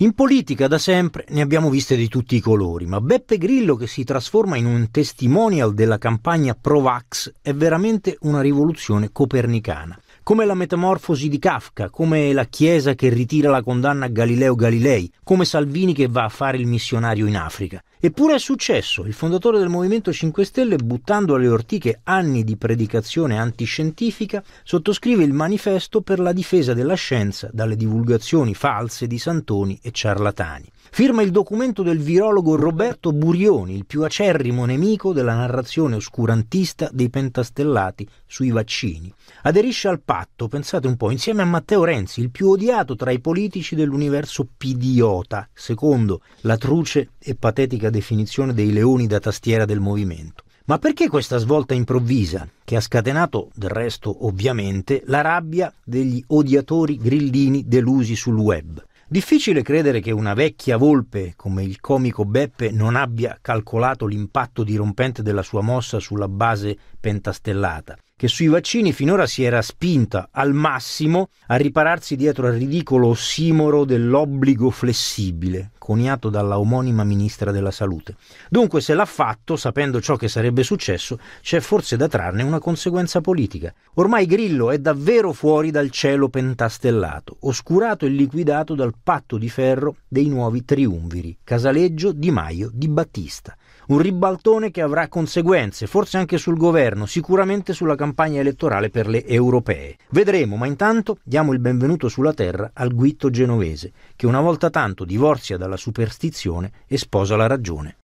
In politica da sempre ne abbiamo viste di tutti i colori, ma Beppe Grillo che si trasforma in un testimonial della campagna Provax è veramente una rivoluzione copernicana. Come la metamorfosi di Kafka, come la Chiesa che ritira la condanna a Galileo Galilei, come Salvini che va a fare il missionario in Africa. Eppure è successo, il fondatore del Movimento 5 Stelle, buttando alle ortiche anni di predicazione antiscientifica, sottoscrive il manifesto per la difesa della scienza dalle divulgazioni false di Santoni e ciarlatani. Firma il documento del virologo Roberto Burioni, il più acerrimo nemico della narrazione oscurantista dei pentastellati sui vaccini. Aderisce al patto, pensate un po', insieme a Matteo Renzi, il più odiato tra i politici dell'universo pidiota, secondo la truce e patetica definizione dei leoni da tastiera del movimento. Ma perché questa svolta improvvisa, che ha scatenato, del resto ovviamente, la rabbia degli odiatori grillini delusi sul web? Difficile credere che una vecchia volpe come il comico Beppe non abbia calcolato l'impatto dirompente della sua mossa sulla base pentastellata che sui vaccini finora si era spinta al massimo a ripararsi dietro al ridicolo ossimoro dell'obbligo flessibile, coniato dalla omonima ministra della Salute. Dunque, se l'ha fatto, sapendo ciò che sarebbe successo, c'è forse da trarne una conseguenza politica. Ormai Grillo è davvero fuori dal cielo pentastellato, oscurato e liquidato dal patto di ferro dei nuovi triumviri, Casaleggio, Di Maio, Di Battista. Un ribaltone che avrà conseguenze, forse anche sul governo, sicuramente sulla campagna elettorale per le europee. Vedremo, ma intanto diamo il benvenuto sulla terra al guitto genovese, che una volta tanto divorzia dalla superstizione e sposa la ragione.